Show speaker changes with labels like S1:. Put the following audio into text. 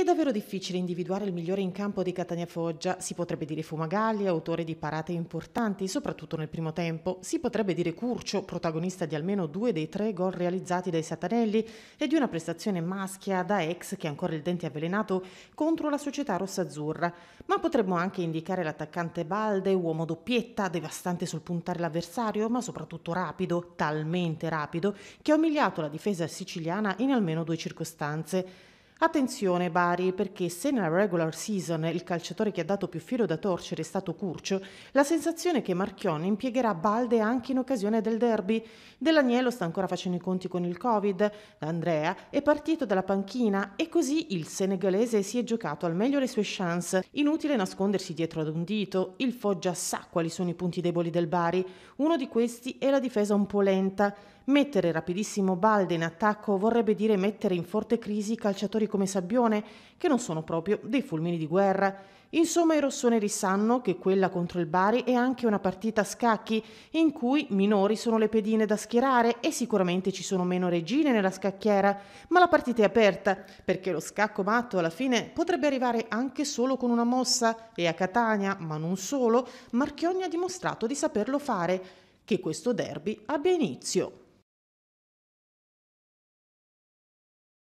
S1: È davvero difficile individuare il migliore in campo di Catania Foggia. Si potrebbe dire Fumagalli, autore di parate importanti, soprattutto nel primo tempo. Si potrebbe dire Curcio, protagonista di almeno due dei tre gol realizzati dai Satanelli e di una prestazione maschia da ex che ha ancora il dente avvelenato contro la società rossa-azzurra. Ma potremmo anche indicare l'attaccante Balde, uomo doppietta, devastante sul puntare l'avversario, ma soprattutto rapido, talmente rapido, che ha umiliato la difesa siciliana in almeno due circostanze. Attenzione Bari, perché se nella regular season il calciatore che ha dato più filo da torcere è stato Curcio, la sensazione è che Marchion impiegherà Balde anche in occasione del derby. Dell'Agnello sta ancora facendo i conti con il Covid, Andrea è partito dalla panchina e così il senegalese si è giocato al meglio le sue chance. Inutile nascondersi dietro ad un dito, il Foggia sa quali sono i punti deboli del Bari. Uno di questi è la difesa un po' lenta. Mettere rapidissimo Balde in attacco vorrebbe dire mettere in forte crisi calciatori come Sabbione, che non sono proprio dei fulmini di guerra. Insomma, i rossoneri sanno che quella contro il Bari è anche una partita a scacchi, in cui minori sono le pedine da schierare e sicuramente ci sono meno regine nella scacchiera, ma la partita è aperta, perché lo scacco matto alla fine potrebbe arrivare anche solo con una mossa e a Catania, ma non solo, Marchionni ha dimostrato di saperlo fare, che questo derby abbia inizio.